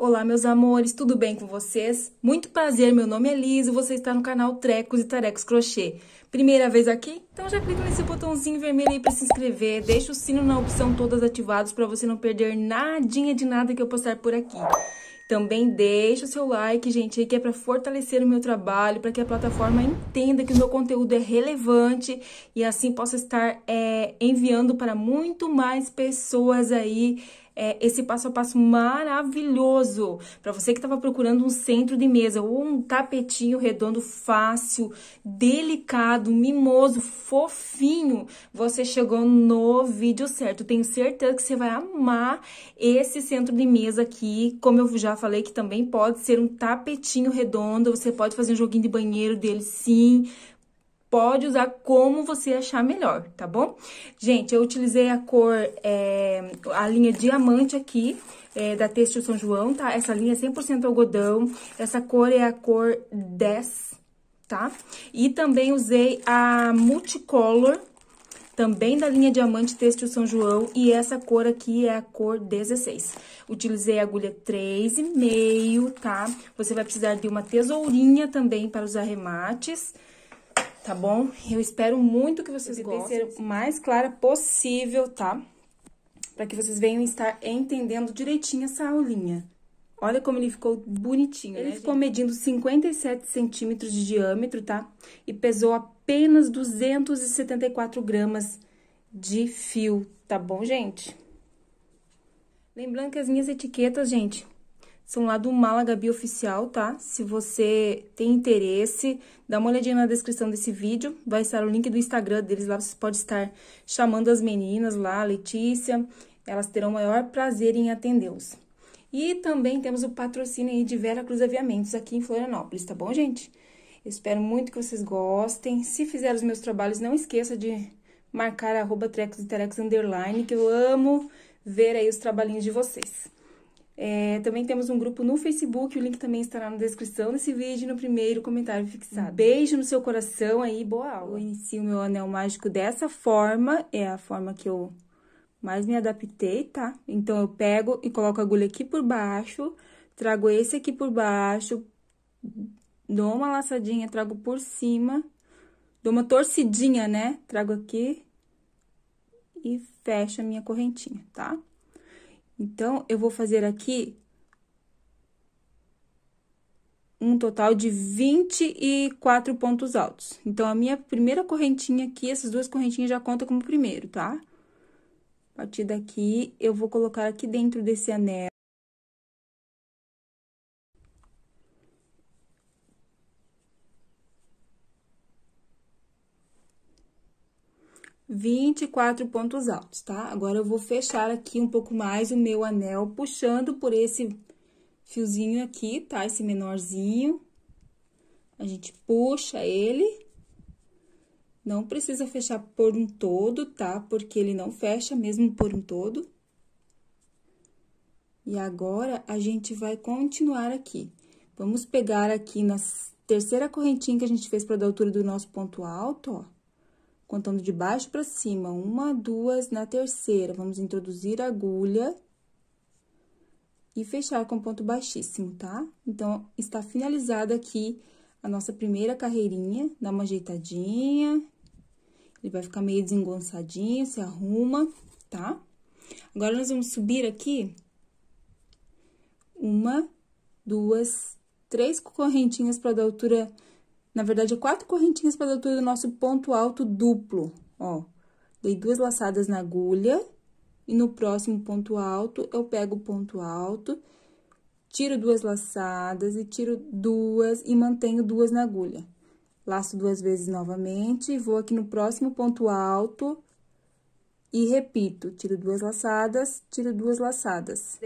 Olá, meus amores, tudo bem com vocês? Muito prazer, meu nome é Liso, você está no canal Trecos e Tarecos Crochê. Primeira vez aqui? Então já clica nesse botãozinho vermelho aí para se inscrever, deixa o sino na opção todas ativados para você não perder nadinha de nada que eu postar por aqui. Também deixa o seu like, gente, que é para fortalecer o meu trabalho, para que a plataforma entenda que o meu conteúdo é relevante e assim possa estar é, enviando para muito mais pessoas aí é, esse passo a passo maravilhoso para você que estava procurando um centro de mesa ou um tapetinho redondo fácil, delicado, mimoso, fofinho. Você chegou no vídeo certo. Tenho certeza que você vai amar esse centro de mesa aqui, como eu já falei que também pode ser um tapetinho redondo, você pode fazer um joguinho de banheiro dele sim, pode usar como você achar melhor, tá bom? Gente, eu utilizei a cor, é, a linha diamante aqui, é, da Têxtil São João, tá? Essa linha é 100% algodão, essa cor é a cor 10, tá? E também usei a Multicolor, também da linha Diamante Têxtil São João, e essa cor aqui é a cor 16. Utilizei a agulha 3,5, tá? Você vai precisar de uma tesourinha também para os arremates, tá? tá bom? Eu espero muito que vocês gostem. ser o mais clara possível, tá? Para que vocês venham estar entendendo direitinho essa aulinha. Olha como ele ficou bonitinho, Ele né, ficou gente? medindo 57 centímetros de diâmetro, tá? E pesou apenas 274 gramas de fio, tá bom, gente? Lembrando que as minhas etiquetas, gente, são lá do Málaga Bioficial, tá? Se você tem interesse, dá uma olhadinha na descrição desse vídeo, vai estar o link do Instagram deles lá, você pode estar chamando as meninas lá, Letícia, elas terão o maior prazer em atendê-los. E também temos o patrocínio aí de Vera Cruz Aviamentos aqui em Florianópolis, tá bom, gente? Eu espero muito que vocês gostem. Se fizer os meus trabalhos, não esqueça de marcar arroba Trex e Terex Underline, que eu amo ver aí os trabalhinhos de vocês. É, também temos um grupo no Facebook, o link também estará na descrição desse vídeo e no primeiro comentário fixado. Um beijo no seu coração aí, boa aula. Eu inicio meu anel mágico dessa forma, é a forma que eu mais me adaptei, tá? Então, eu pego e coloco a agulha aqui por baixo, trago esse aqui por baixo, dou uma laçadinha, trago por cima, dou uma torcidinha, né? Trago aqui e fecho a minha correntinha, tá? Então, eu vou fazer aqui um total de 24 pontos altos. Então, a minha primeira correntinha aqui, essas duas correntinhas já conta como primeiro, tá? A partir daqui, eu vou colocar aqui dentro desse anel. 24 pontos altos, tá? Agora eu vou fechar aqui um pouco mais o meu anel, puxando por esse fiozinho aqui, tá? Esse menorzinho. A gente puxa ele. Não precisa fechar por um todo, tá? Porque ele não fecha mesmo por um todo. E agora, a gente vai continuar aqui. Vamos pegar aqui na terceira correntinha que a gente fez para dar altura do nosso ponto alto, ó contando de baixo para cima, uma, duas, na terceira, vamos introduzir a agulha e fechar com ponto baixíssimo, tá? Então, está finalizada aqui a nossa primeira carreirinha, dá uma ajeitadinha, ele vai ficar meio desengonçadinho, se arruma, tá? Agora, nós vamos subir aqui uma, duas, três correntinhas para dar altura na verdade, é quatro correntinhas para a altura do nosso ponto alto duplo, ó. Dei duas laçadas na agulha, e no próximo ponto alto, eu pego o ponto alto, tiro duas laçadas e tiro duas e mantenho duas na agulha. Laço duas vezes novamente, vou aqui no próximo ponto alto e repito, tiro duas laçadas, tiro duas laçadas.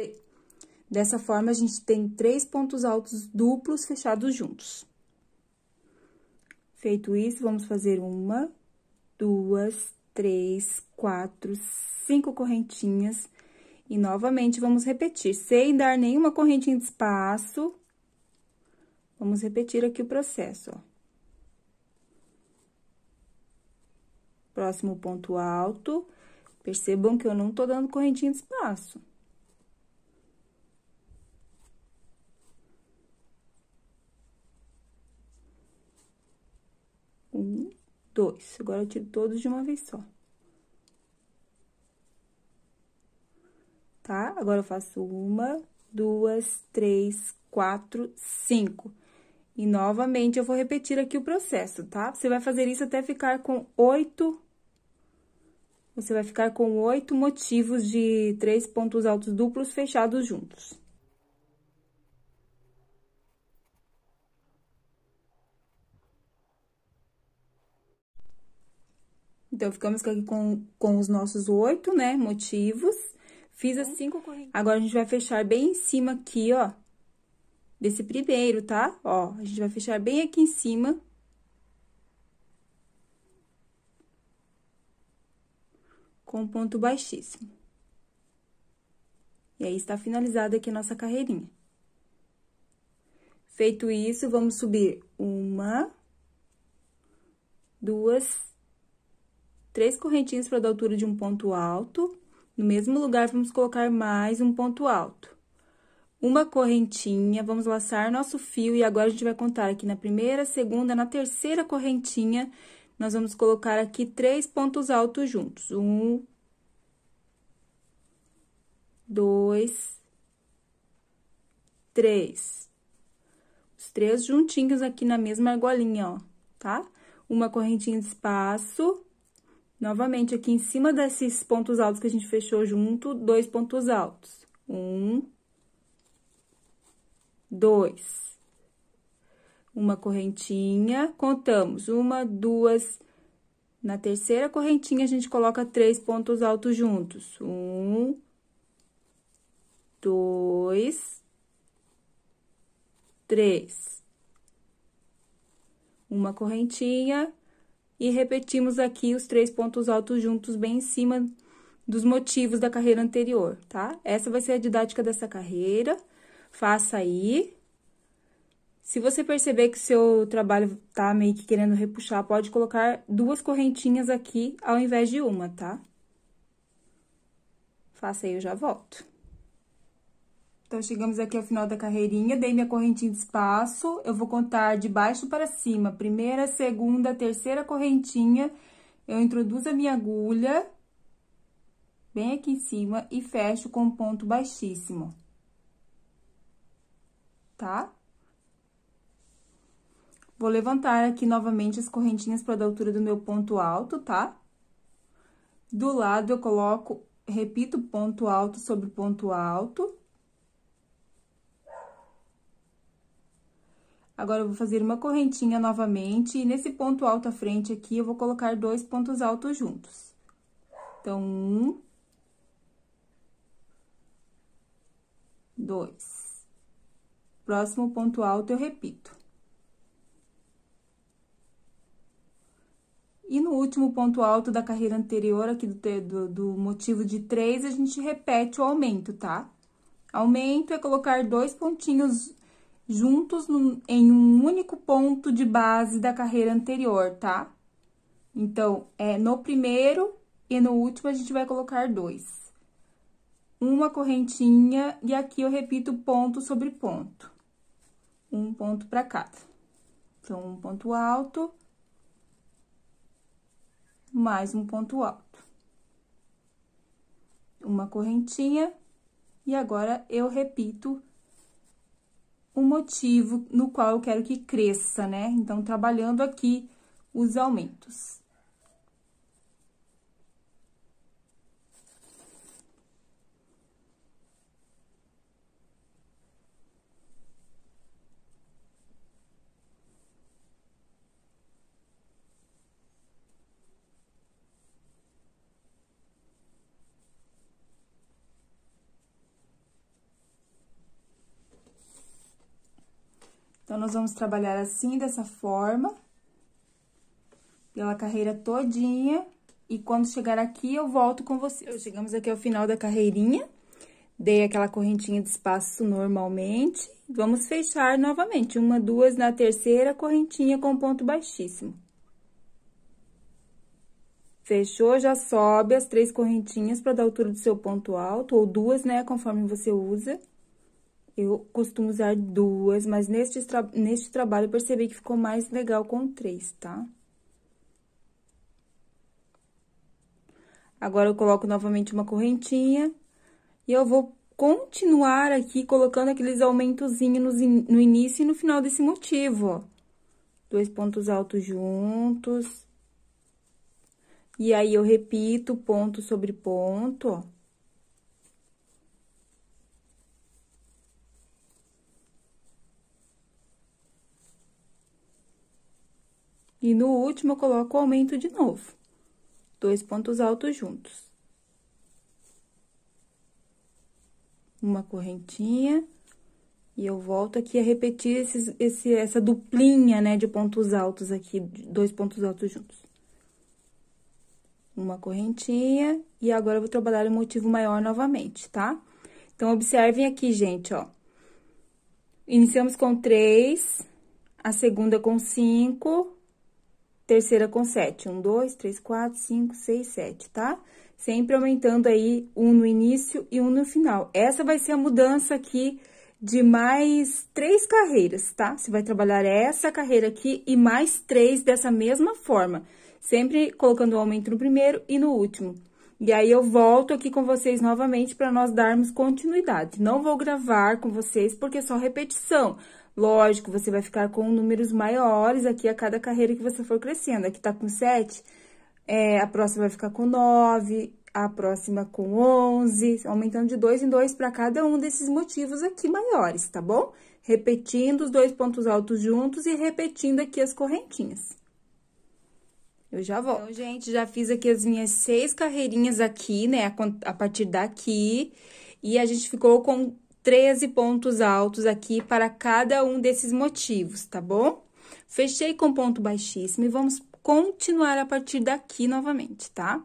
Dessa forma, a gente tem três pontos altos duplos fechados juntos. Feito isso, vamos fazer uma, duas, três, quatro, cinco correntinhas. E novamente, vamos repetir, sem dar nenhuma correntinha de espaço. Vamos repetir aqui o processo, ó. Próximo ponto alto. Percebam que eu não tô dando correntinha de espaço. dois. Agora, eu tiro todos de uma vez só. Tá? Agora, eu faço uma, duas, três, quatro, cinco. E, novamente, eu vou repetir aqui o processo, tá? Você vai fazer isso até ficar com oito... Você vai ficar com oito motivos de três pontos altos duplos fechados juntos. Então, ficamos aqui com, com os nossos oito, né, motivos. Fiz as cinco correntes. Agora, a gente vai fechar bem em cima aqui, ó, desse primeiro, tá? Ó, a gente vai fechar bem aqui em cima. Com ponto baixíssimo. E aí, está finalizada aqui a nossa carreirinha. Feito isso, vamos subir uma, duas, três correntinhas para dar altura de um ponto alto. No mesmo lugar, vamos colocar mais um ponto alto. Uma correntinha, vamos laçar nosso fio e agora a gente vai contar aqui na primeira, segunda, na terceira correntinha, nós vamos colocar aqui três pontos altos juntos. Um, dois, três. Os três juntinhos aqui na mesma argolinha, ó, tá? Uma correntinha de espaço, Novamente, aqui em cima desses pontos altos que a gente fechou junto, dois pontos altos. Um, dois. Uma correntinha, contamos. Uma, duas. Na terceira correntinha, a gente coloca três pontos altos juntos. Um, dois, três. Uma correntinha, e repetimos aqui os três pontos altos juntos bem em cima dos motivos da carreira anterior, tá? Essa vai ser a didática dessa carreira. Faça aí. Se você perceber que seu trabalho tá meio que querendo repuxar, pode colocar duas correntinhas aqui ao invés de uma, tá? Faça aí, eu já volto. Então, chegamos aqui ao final da carreirinha, dei minha correntinha de espaço, eu vou contar de baixo para cima, primeira, segunda, terceira correntinha, eu introduzo a minha agulha bem aqui em cima e fecho com um ponto baixíssimo, tá? Vou levantar aqui novamente as correntinhas para dar altura do meu ponto alto, tá? Do lado, eu coloco, repito, ponto alto sobre ponto alto Agora, eu vou fazer uma correntinha novamente, e nesse ponto alto à frente aqui, eu vou colocar dois pontos altos juntos. Então, um... Dois. Próximo ponto alto, eu repito. E no último ponto alto da carreira anterior, aqui do, do, do motivo de três, a gente repete o aumento, tá? Aumento é colocar dois pontinhos juntos num, em um único ponto de base da carreira anterior, tá? Então, é no primeiro e no último a gente vai colocar dois. Uma correntinha e aqui eu repito ponto sobre ponto. Um ponto para cada. Então, um ponto alto, mais um ponto alto. Uma correntinha e agora eu repito o motivo no qual eu quero que cresça, né? Então, trabalhando aqui os aumentos. Então, nós vamos trabalhar assim, dessa forma, pela carreira todinha, e quando chegar aqui, eu volto com você. Então, chegamos aqui ao final da carreirinha, dei aquela correntinha de espaço normalmente, vamos fechar novamente, uma, duas, na terceira correntinha com ponto baixíssimo. Fechou, já sobe as três correntinhas para dar altura do seu ponto alto, ou duas, né, conforme você usa. Eu costumo usar duas, mas neste, tra neste trabalho eu percebi que ficou mais legal com três, tá? Agora, eu coloco novamente uma correntinha e eu vou continuar aqui colocando aqueles aumentozinhos no, in no início e no final desse motivo, ó. Dois pontos altos juntos. E aí, eu repito ponto sobre ponto, ó. E no último, eu coloco o aumento de novo. Dois pontos altos juntos. Uma correntinha. E eu volto aqui a repetir esses, esse, essa duplinha, né, de pontos altos aqui, dois pontos altos juntos. Uma correntinha, e agora eu vou trabalhar o motivo maior novamente, tá? Então, observem aqui, gente, ó. Iniciamos com três, a segunda com cinco, terceira com sete. Um, dois, três, quatro, cinco, seis, sete, tá? Sempre aumentando aí um no início e um no final. Essa vai ser a mudança aqui de mais três carreiras, tá? Você vai trabalhar essa carreira aqui e mais três dessa mesma forma. Sempre colocando o aumento no primeiro e no último. E aí, eu volto aqui com vocês novamente para nós darmos continuidade. Não vou gravar com vocês, porque é só repetição. Lógico, você vai ficar com números maiores aqui a cada carreira que você for crescendo. Aqui tá com 7, é, a próxima vai ficar com 9, a próxima com 11, aumentando de 2 em 2 para cada um desses motivos aqui maiores, tá bom? Repetindo os dois pontos altos juntos e repetindo aqui as correntinhas. Eu já volto. Então, gente, já fiz aqui as minhas seis carreirinhas aqui, né, a, a partir daqui, e a gente ficou com 13 pontos altos aqui para cada um desses motivos, tá bom? Fechei com ponto baixíssimo e vamos continuar a partir daqui novamente, tá?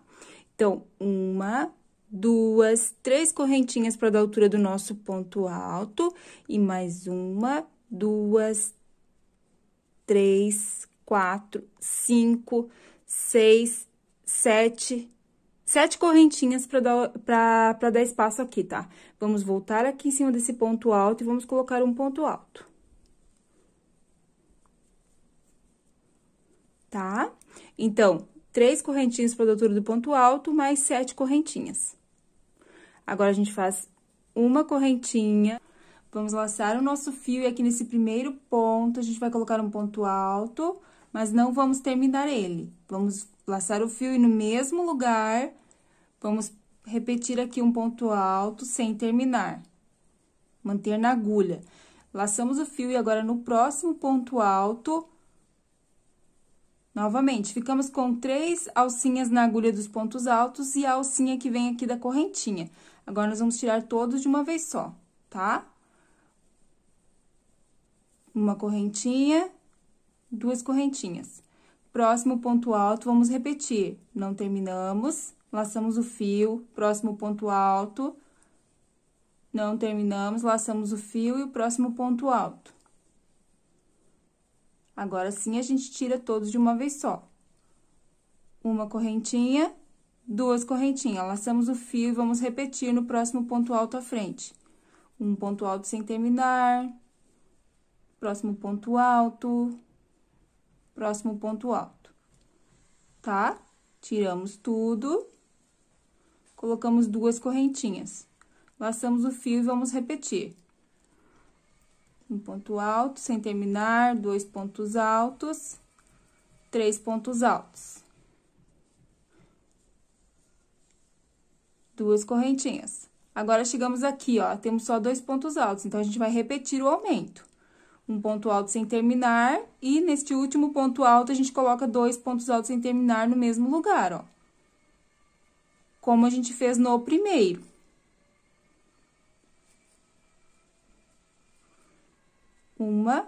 Então, uma, duas, três correntinhas para dar altura do nosso ponto alto e mais uma, duas, três, quatro, cinco, seis, sete, sete correntinhas para dar, para dar espaço aqui, tá? Vamos voltar aqui em cima desse ponto alto e vamos colocar um ponto alto. Tá? Então, três correntinhas para a altura do ponto alto, mais sete correntinhas. Agora, a gente faz uma correntinha, vamos laçar o nosso fio e aqui nesse primeiro ponto, a gente vai colocar um ponto alto mas não vamos terminar ele. Vamos laçar o fio e no mesmo lugar, vamos repetir aqui um ponto alto sem terminar. Manter na agulha. Laçamos o fio e agora no próximo ponto alto... Novamente, ficamos com três alcinhas na agulha dos pontos altos e a alcinha que vem aqui da correntinha. Agora, nós vamos tirar todos de uma vez só, tá? Uma correntinha, duas correntinhas. Próximo ponto alto, vamos repetir. Não terminamos, laçamos o fio, próximo ponto alto, não terminamos, laçamos o fio e o próximo ponto alto. Agora sim, a gente tira todos de uma vez só. Uma correntinha, duas correntinhas, laçamos o fio e vamos repetir no próximo ponto alto à frente. Um ponto alto sem terminar, próximo ponto alto, próximo ponto alto, tá? Tiramos tudo, colocamos duas correntinhas, laçamos o fio e vamos repetir. Um ponto alto, sem terminar, dois pontos altos, três pontos altos. Duas correntinhas. Agora, chegamos aqui, ó, temos só dois pontos altos, então, a gente vai repetir o aumento um ponto alto sem terminar, e neste último ponto alto a gente coloca dois pontos altos sem terminar no mesmo lugar, ó. Como a gente fez no primeiro. Uma,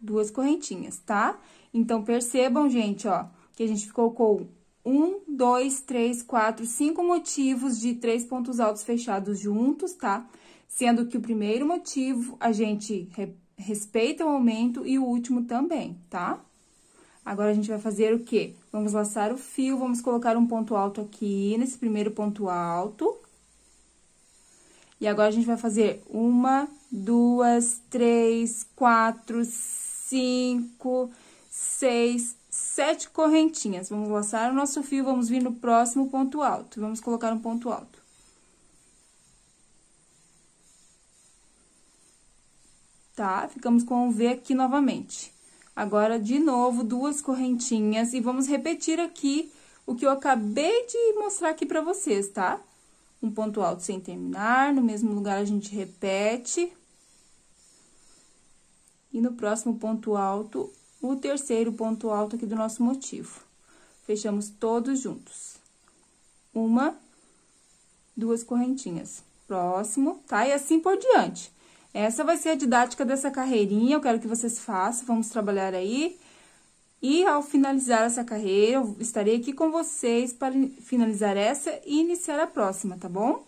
duas correntinhas, tá? Então, percebam, gente, ó, que a gente ficou com um, dois, três, quatro, cinco motivos de três pontos altos fechados juntos, tá? Sendo que o primeiro motivo a gente repete respeita o aumento e o último também, tá? Agora, a gente vai fazer o quê? Vamos laçar o fio, vamos colocar um ponto alto aqui, nesse primeiro ponto alto. E agora, a gente vai fazer uma, duas, três, quatro, cinco, seis, sete correntinhas. Vamos laçar o nosso fio, vamos vir no próximo ponto alto. Vamos colocar um ponto alto. tá? Ficamos com um V aqui novamente. Agora, de novo, duas correntinhas e vamos repetir aqui o que eu acabei de mostrar aqui pra vocês, tá? Um ponto alto sem terminar, no mesmo lugar a gente repete. E no próximo ponto alto, o terceiro ponto alto aqui do nosso motivo. Fechamos todos juntos. Uma, duas correntinhas. Próximo, tá? E assim por diante. Essa vai ser a didática dessa carreirinha, eu quero que vocês façam, vamos trabalhar aí. E ao finalizar essa carreira, eu estarei aqui com vocês para finalizar essa e iniciar a próxima, tá bom?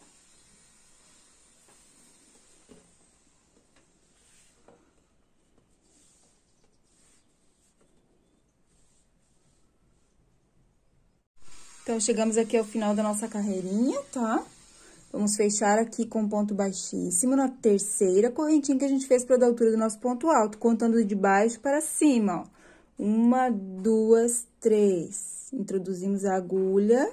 Então, chegamos aqui ao final da nossa carreirinha, tá? Tá? Vamos fechar aqui com ponto baixíssimo na terceira correntinha que a gente fez para dar altura do nosso ponto alto, contando de baixo para cima, ó. Uma, duas, três. Introduzimos a agulha.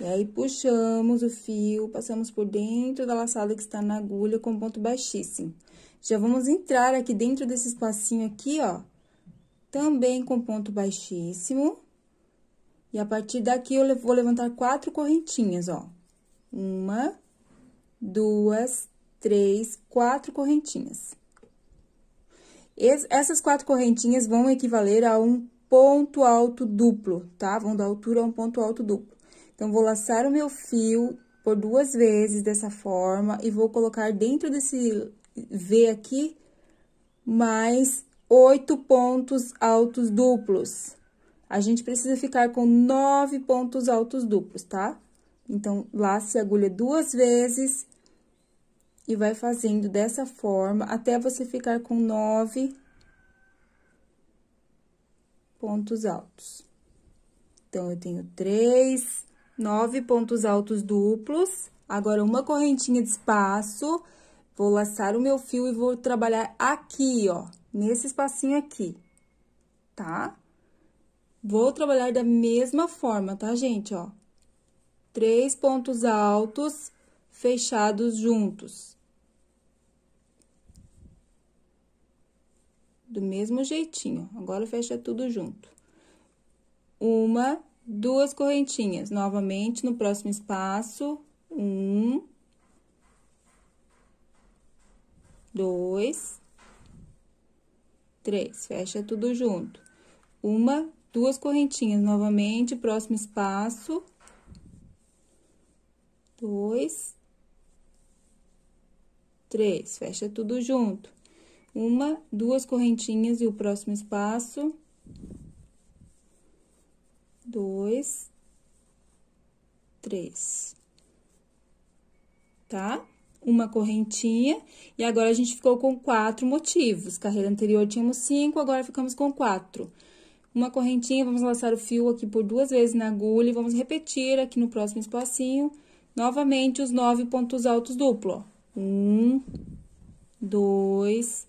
E aí, puxamos o fio, passamos por dentro da laçada que está na agulha com ponto baixíssimo. Já vamos entrar aqui dentro desse espacinho aqui, ó, também com ponto baixíssimo. E a partir daqui, eu vou levantar quatro correntinhas, ó. Uma, duas, três, quatro correntinhas. Es, essas quatro correntinhas vão equivaler a um ponto alto duplo, tá? Vão da altura a um ponto alto duplo. Então, vou laçar o meu fio por duas vezes dessa forma e vou colocar dentro desse V aqui mais oito pontos altos duplos a gente precisa ficar com nove pontos altos duplos, tá? Então, lace a agulha duas vezes e vai fazendo dessa forma até você ficar com nove pontos altos. Então, eu tenho três, nove pontos altos duplos. Agora, uma correntinha de espaço, vou laçar o meu fio e vou trabalhar aqui, ó, nesse espacinho aqui, tá? Vou trabalhar da mesma forma, tá, gente? Ó, três pontos altos fechados juntos. Do mesmo jeitinho. Agora, fecha tudo junto. Uma, duas correntinhas. Novamente, no próximo espaço, um, dois, três. Fecha tudo junto. Uma, duas correntinhas novamente, próximo espaço, dois, três, fecha tudo junto. Uma, duas correntinhas e o próximo espaço, dois, três, tá? Uma correntinha, e agora a gente ficou com quatro motivos. Carreira anterior tínhamos cinco, agora ficamos com quatro uma correntinha, vamos laçar o fio aqui por duas vezes na agulha e vamos repetir aqui no próximo espacinho, novamente os nove pontos altos duplo, ó. Um, dois,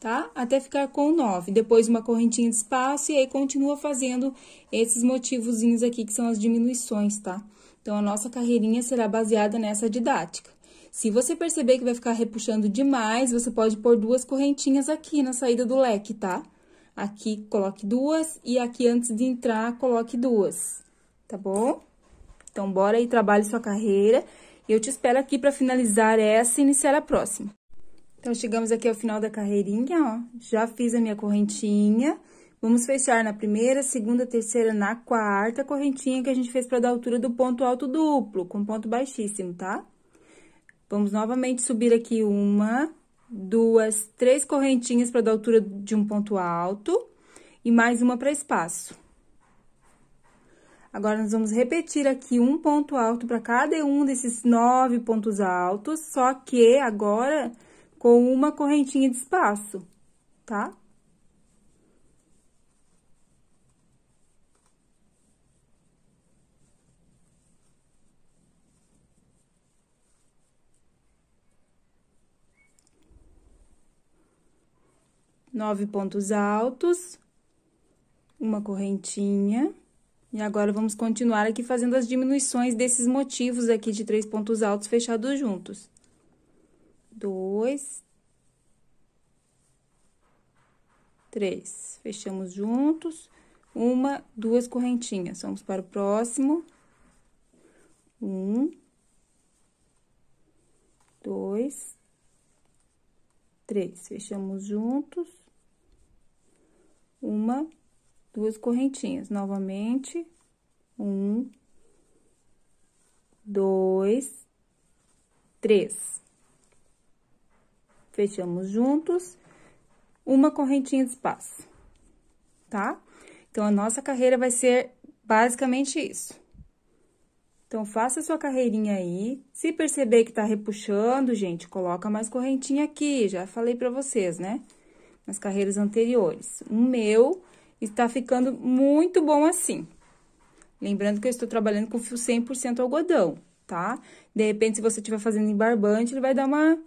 tá? Até ficar com nove. Depois, uma correntinha de espaço e aí continua fazendo esses motivozinhos aqui, que são as diminuições, tá? Então, a nossa carreirinha será baseada nessa didática. Se você perceber que vai ficar repuxando demais, você pode pôr duas correntinhas aqui na saída do leque, Tá? Aqui, coloque duas e aqui, antes de entrar, coloque duas, tá bom? Então, bora aí, trabalhe sua carreira. E eu te espero aqui para finalizar essa e iniciar a próxima. Então, chegamos aqui ao final da carreirinha, ó. Já fiz a minha correntinha. Vamos fechar na primeira, segunda, terceira, na quarta correntinha que a gente fez para dar altura do ponto alto duplo, com ponto baixíssimo, tá? Vamos novamente subir aqui uma, duas, três correntinhas para dar altura de um ponto alto e mais uma para espaço. Agora, nós vamos repetir aqui um ponto alto para cada um desses nove pontos altos, só que agora com uma correntinha de espaço, tá? nove pontos altos, uma correntinha. E agora, vamos continuar aqui fazendo as diminuições desses motivos aqui de três pontos altos fechados juntos. Dois. Três. Fechamos juntos. Uma, duas correntinhas. Vamos para o próximo. Um. Dois três. Fechamos juntos. Uma, duas correntinhas. Novamente, um, dois, três. Fechamos juntos. Uma correntinha de espaço, tá? Então, a nossa carreira vai ser basicamente isso. Então, faça sua carreirinha aí. Se perceber que tá repuxando, gente, coloca mais correntinha aqui. Já falei pra vocês, né? Nas carreiras anteriores. O meu está ficando muito bom assim. Lembrando que eu estou trabalhando com fio 100% algodão, tá? De repente, se você estiver fazendo em barbante, ele vai dar uma,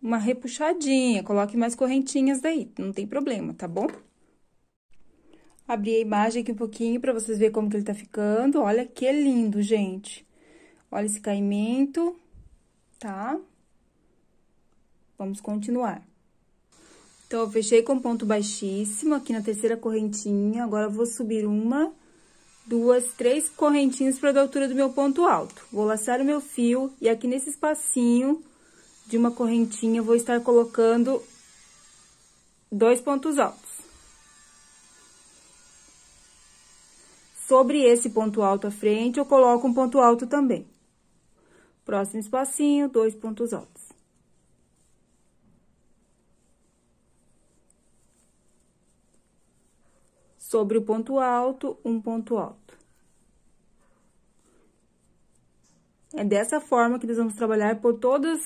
uma repuxadinha. Coloque mais correntinhas daí, não tem problema, tá bom? Abri a imagem aqui um pouquinho para vocês verem como que ele tá ficando. Olha que lindo, gente. Olha esse caimento, tá? Vamos continuar. Então, eu fechei com ponto baixíssimo aqui na terceira correntinha. Agora, vou subir uma, duas, três correntinhas para dar altura do meu ponto alto. Vou laçar o meu fio e aqui nesse espacinho de uma correntinha, vou estar colocando dois pontos altos. Sobre esse ponto alto à frente, eu coloco um ponto alto também. Próximo espacinho, dois pontos altos. Sobre o ponto alto, um ponto alto. É dessa forma que nós vamos trabalhar por todos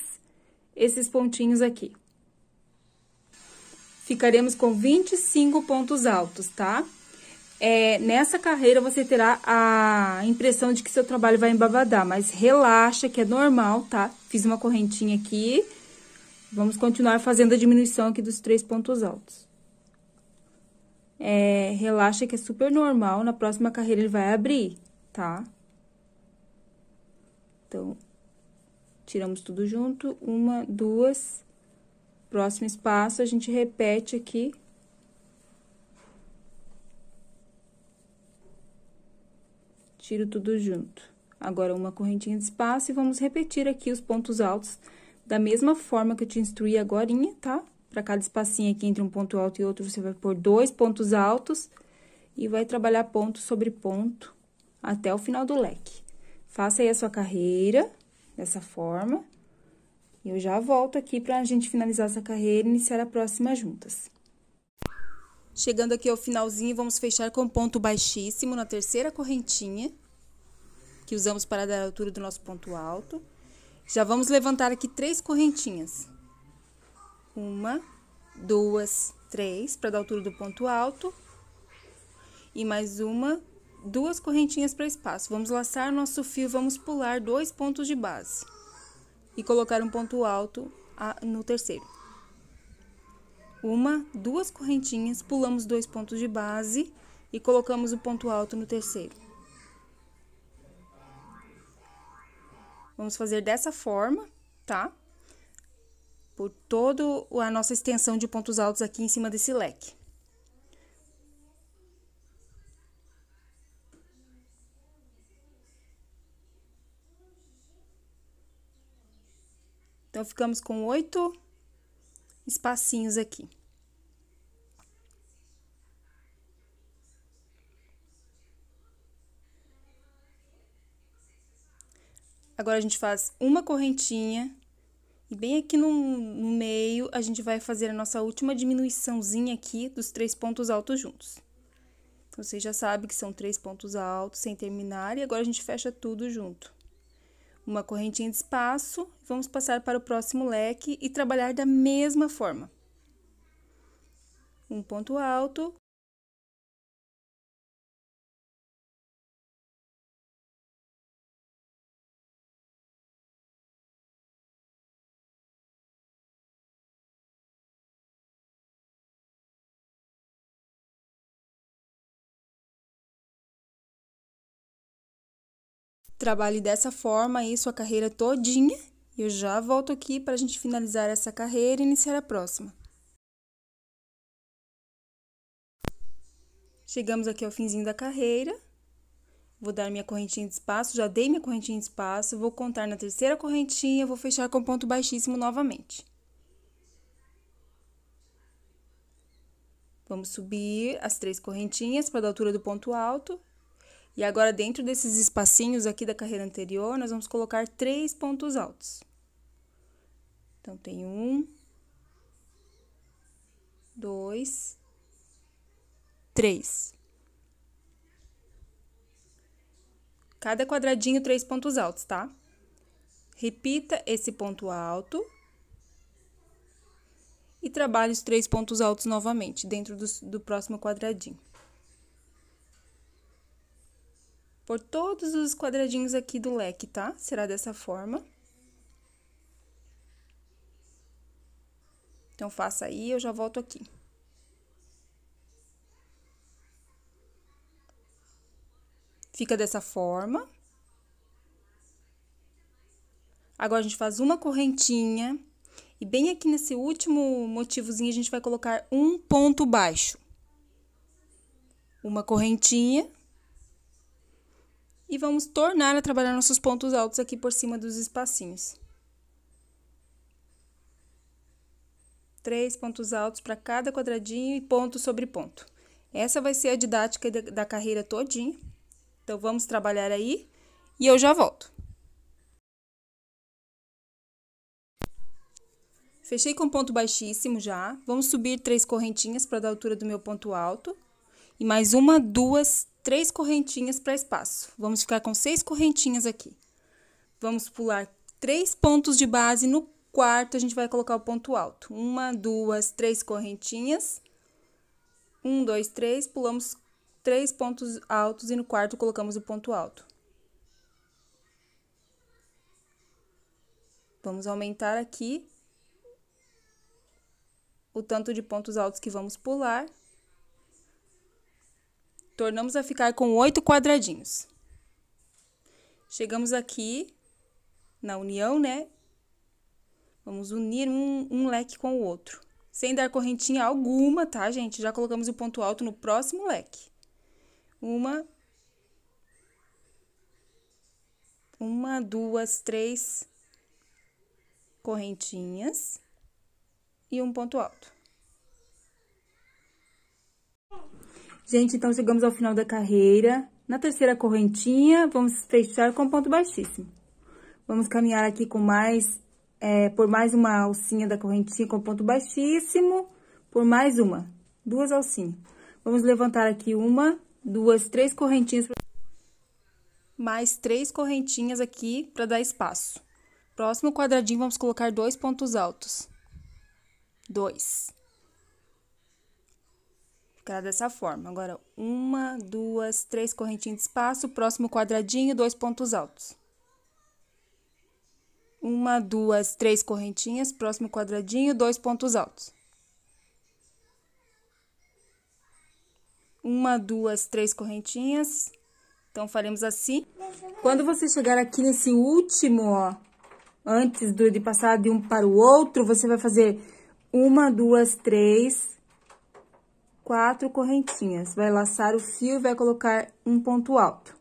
esses pontinhos aqui. Ficaremos com 25 pontos altos, tá? Tá? é, nessa carreira você terá a impressão de que seu trabalho vai embabadar, mas relaxa que é normal, tá? Fiz uma correntinha aqui. Vamos continuar fazendo a diminuição aqui dos três pontos altos. É, relaxa que é super normal, na próxima carreira ele vai abrir, tá? Então, tiramos tudo junto, uma, duas, próximo espaço, a gente repete aqui tiro tudo junto. Agora, uma correntinha de espaço e vamos repetir aqui os pontos altos da mesma forma que eu te instruí agorinha, tá? Para cada espacinho aqui entre um ponto alto e outro, você vai pôr dois pontos altos e vai trabalhar ponto sobre ponto até o final do leque. Faça aí a sua carreira dessa forma. E eu já volto aqui para a gente finalizar essa carreira e iniciar a próxima juntas. Chegando aqui ao finalzinho, vamos fechar com ponto baixíssimo na terceira correntinha, que usamos para dar a altura do nosso ponto alto. Já vamos levantar aqui três correntinhas. Uma, duas, três, para dar a altura do ponto alto. E mais uma, duas correntinhas para espaço. Vamos laçar nosso fio, vamos pular dois pontos de base. E colocar um ponto alto no terceiro uma, duas correntinhas, pulamos dois pontos de base e colocamos o ponto alto no terceiro. Vamos fazer dessa forma, tá? Por toda a nossa extensão de pontos altos aqui em cima desse leque. Então, ficamos com oito espacinhos aqui. Agora a gente faz uma correntinha e bem aqui no, no, meio a gente vai fazer a nossa última diminuiçãozinha aqui dos três pontos altos juntos. Então, você já sabe que são três pontos altos sem terminar e agora a gente fecha tudo junto uma correntinha de espaço, vamos passar para o próximo leque e trabalhar da mesma forma. Um ponto alto, trabalhe dessa forma aí sua carreira todinha. E eu já volto aqui para a gente finalizar essa carreira e iniciar a próxima. Chegamos aqui ao finzinho da carreira. Vou dar minha correntinha de espaço, já dei minha correntinha de espaço, vou contar na terceira correntinha, vou fechar com ponto baixíssimo novamente. Vamos subir as três correntinhas para a altura do ponto alto e agora, dentro desses espacinhos aqui da carreira anterior, nós vamos colocar três pontos altos. Então, tem um, dois, três. Cada quadradinho, três pontos altos, tá? Repita esse ponto alto. E trabalhe os três pontos altos novamente, dentro do, do próximo quadradinho. por todos os quadradinhos aqui do leque, tá? Será dessa forma. Então, faça aí, eu já volto aqui. Fica dessa forma. Agora, a gente faz uma correntinha. E bem aqui nesse último motivozinho, a gente vai colocar um ponto baixo. Uma correntinha. E vamos tornar a trabalhar nossos pontos altos aqui por cima dos espacinhos. Três pontos altos para cada quadradinho e ponto sobre ponto. Essa vai ser a didática da carreira todinha. Então, vamos trabalhar aí e eu já volto. Fechei com ponto baixíssimo já. Vamos subir três correntinhas para dar altura do meu ponto alto. E mais uma, duas, três correntinhas para espaço. Vamos ficar com seis correntinhas aqui. Vamos pular três pontos de base. No quarto, a gente vai colocar o ponto alto. Uma, duas, três correntinhas. Um, dois, três. Pulamos três pontos altos e no quarto colocamos o ponto alto. Vamos aumentar aqui o tanto de pontos altos que vamos pular. Tornamos a ficar com oito quadradinhos. Chegamos aqui na união, né? Vamos unir um, um leque com o outro. Sem dar correntinha alguma, tá, gente? Já colocamos o ponto alto no próximo leque. Uma, uma, duas, três correntinhas e um ponto alto. Gente, então chegamos ao final da carreira. Na terceira correntinha, vamos fechar com ponto baixíssimo. Vamos caminhar aqui com mais, é, por mais uma alcinha da correntinha com ponto baixíssimo, por mais uma, duas alcinhas. Vamos levantar aqui uma, duas, três correntinhas. Mais três correntinhas aqui para dar espaço. Próximo quadradinho, vamos colocar dois pontos altos. Dois ficará dessa forma. Agora, uma, duas, três correntinhas de espaço, próximo quadradinho, dois pontos altos. Uma, duas, três correntinhas, próximo quadradinho, dois pontos altos. Uma, duas, três correntinhas. Então, faremos assim. Quando você chegar aqui nesse último, ó, antes de passar de um para o outro, você vai fazer uma, duas, três quatro correntinhas. Vai laçar o fio e vai colocar um ponto alto.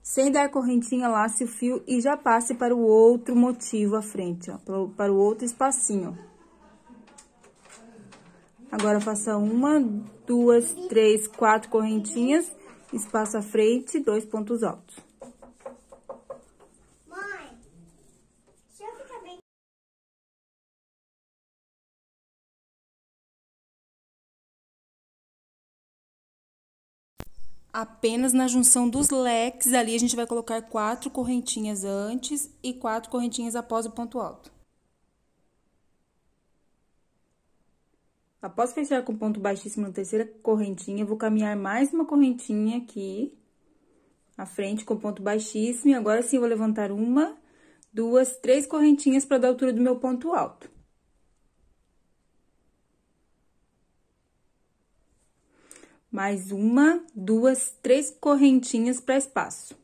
Sem dar correntinha, lace o fio e já passe para o outro motivo à frente, ó, para o outro espacinho. Agora, faça uma, duas, três, quatro correntinhas, espaço à frente, dois pontos altos. apenas na junção dos leques. Ali a gente vai colocar quatro correntinhas antes e quatro correntinhas após o ponto alto. Após fechar com ponto baixíssimo na terceira correntinha, vou caminhar mais uma correntinha aqui à frente com ponto baixíssimo. E agora sim, vou levantar uma, duas, três correntinhas para dar altura do meu ponto alto. mais uma, duas, três correntinhas para espaço.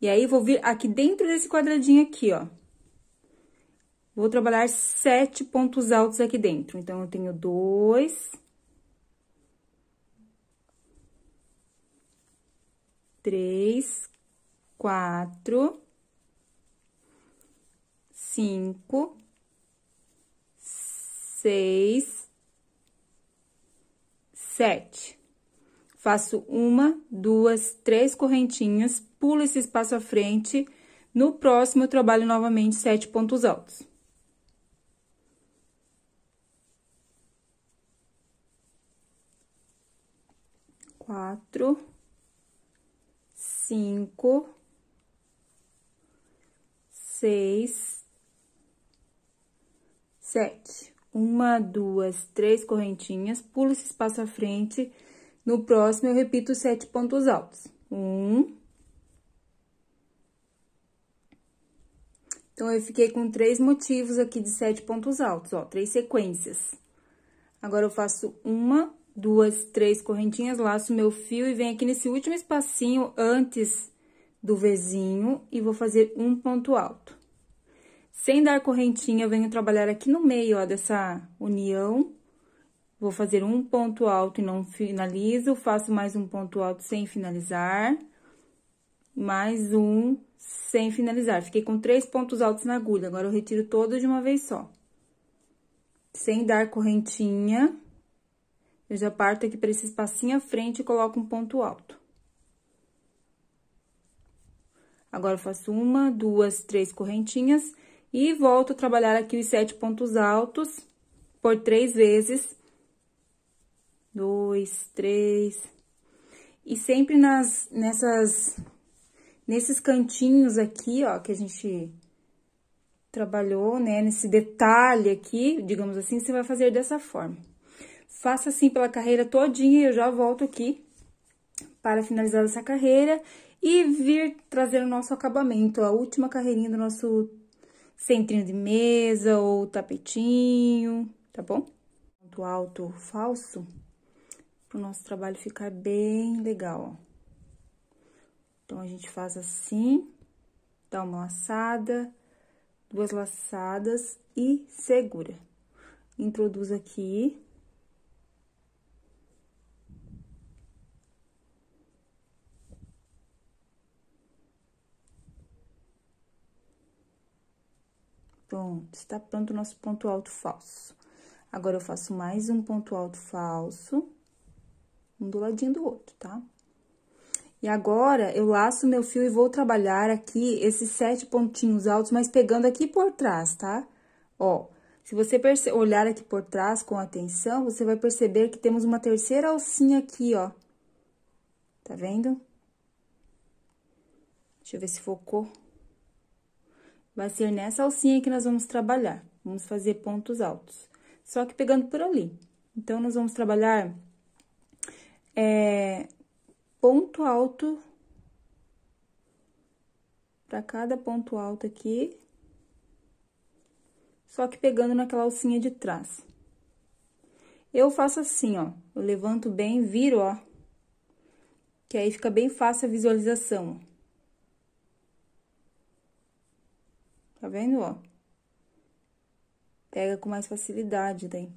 E aí, vou vir aqui dentro desse quadradinho aqui, ó. Vou trabalhar sete pontos altos aqui dentro. Então, eu tenho dois... Três, quatro, cinco, seis, sete. Faço uma, duas, três correntinhas, pulo esse espaço à frente. No próximo, eu trabalho novamente sete pontos altos. Quatro, cinco, seis, sete uma, duas, três correntinhas, pulo esse espaço à frente, no próximo eu repito sete pontos altos. Um. Então, eu fiquei com três motivos aqui de sete pontos altos, ó, três sequências. Agora, eu faço uma, duas, três correntinhas, laço meu fio e venho aqui nesse último espacinho antes do Vzinho e vou fazer um ponto alto. Sem dar correntinha, eu venho trabalhar aqui no meio, ó, dessa união. Vou fazer um ponto alto e não finalizo, faço mais um ponto alto sem finalizar. Mais um sem finalizar. Fiquei com três pontos altos na agulha, agora eu retiro todos de uma vez só. Sem dar correntinha, eu já parto aqui para esse espacinho à frente e coloco um ponto alto. Agora, eu faço uma, duas, três correntinhas e volto a trabalhar aqui os sete pontos altos por três vezes. Dois, três. E sempre nas, nessas, nesses cantinhos aqui, ó, que a gente trabalhou, né, nesse detalhe aqui, digamos assim, você vai fazer dessa forma. Faça assim pela carreira todinha e eu já volto aqui para finalizar essa carreira e vir trazer o nosso acabamento, a última carreirinha do nosso centrinho de mesa ou tapetinho, tá bom? Ponto alto falso, pro nosso trabalho ficar bem legal, ó. Então, a gente faz assim, dá uma laçada, duas laçadas e segura. Introduz aqui Pronto, está pronto o nosso ponto alto falso. Agora, eu faço mais um ponto alto falso, um do ladinho do outro, tá? E agora, eu laço meu fio e vou trabalhar aqui esses sete pontinhos altos, mas pegando aqui por trás, tá? Ó, se você olhar aqui por trás com atenção, você vai perceber que temos uma terceira alcinha aqui, ó. Tá vendo? Deixa eu ver se focou. Vai ser nessa alcinha que nós vamos trabalhar. Vamos fazer pontos altos. Só que pegando por ali. Então, nós vamos trabalhar é, ponto alto para cada ponto alto aqui. Só que pegando naquela alcinha de trás. Eu faço assim, ó. Eu levanto bem, viro, ó. Que aí fica bem fácil a visualização, ó. Tá vendo, ó? Pega com mais facilidade daí.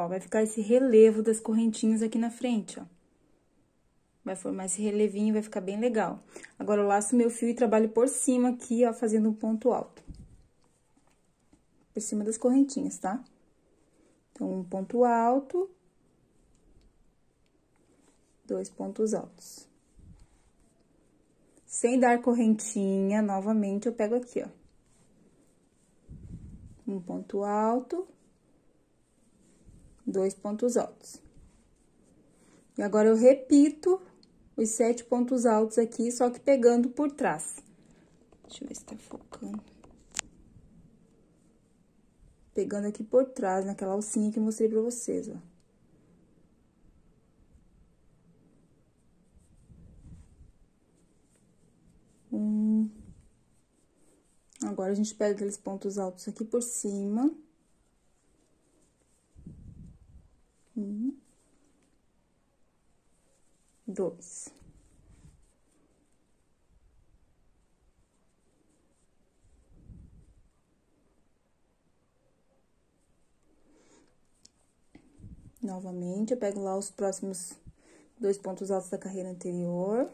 ó, vai ficar esse relevo das correntinhas aqui na frente, ó. Vai formar esse relevinho, vai ficar bem legal. Agora, eu laço meu fio e trabalho por cima aqui, ó, fazendo um ponto alto. Por cima das correntinhas, tá? Então, um ponto alto. Dois pontos altos. Sem dar correntinha, novamente, eu pego aqui, ó. Um ponto alto dois pontos altos. E agora, eu repito os sete pontos altos aqui, só que pegando por trás. Deixa eu ver se tá focando. Pegando aqui por trás, naquela alcinha que eu mostrei pra vocês, ó. Um. Agora, a gente pega aqueles pontos altos aqui por cima. Um, dois. Novamente, eu pego lá os próximos dois pontos altos da carreira anterior.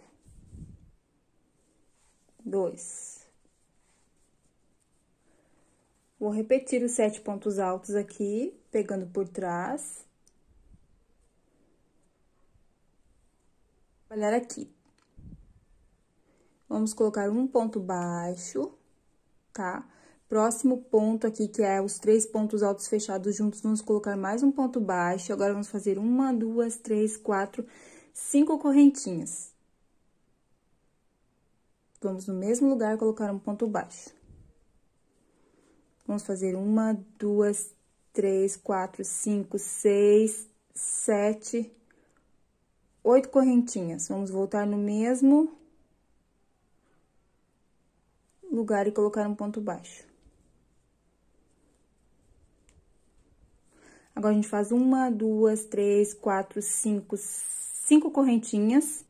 Dois. Vou repetir os sete pontos altos aqui, pegando por trás. trabalhar aqui. Vamos colocar um ponto baixo, tá? Próximo ponto aqui, que é os três pontos altos fechados juntos, vamos colocar mais um ponto baixo. Agora, vamos fazer uma, duas, três, quatro, cinco correntinhas. Vamos no mesmo lugar colocar um ponto baixo. Vamos fazer uma, duas, três, quatro, cinco, seis, sete, oito correntinhas. Vamos voltar no mesmo lugar e colocar um ponto baixo. Agora, a gente faz uma, duas, três, quatro, cinco, cinco correntinhas.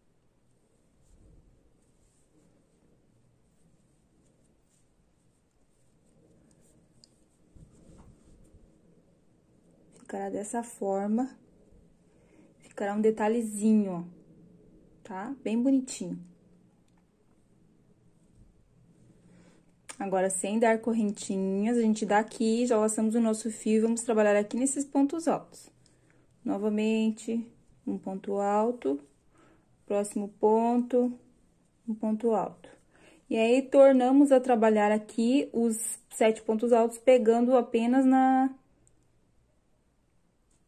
Ficará dessa forma. Ficará um detalhezinho, tá? Bem bonitinho. Agora, sem dar correntinhas, a gente dá aqui, já laçamos o nosso fio e vamos trabalhar aqui nesses pontos altos. Novamente, um ponto alto, próximo ponto, um ponto alto. E aí, tornamos a trabalhar aqui os sete pontos altos, pegando apenas na,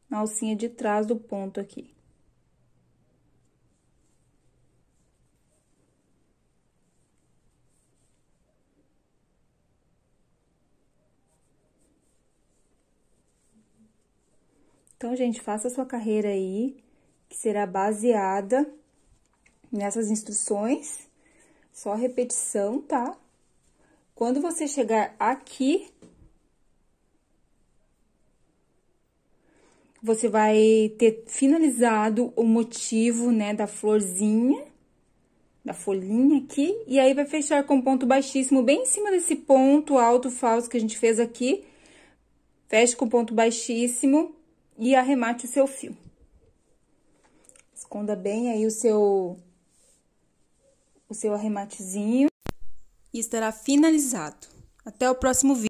na alcinha de trás do ponto aqui. Então, gente, faça sua carreira aí, que será baseada nessas instruções, só repetição, tá? Quando você chegar aqui, você vai ter finalizado o motivo, né, da florzinha, da folhinha aqui, e aí vai fechar com ponto baixíssimo bem em cima desse ponto alto falso que a gente fez aqui. Fecha com ponto baixíssimo e arremate o seu fio. Esconda bem aí o seu o seu arrematezinho e estará finalizado. Até o próximo vídeo.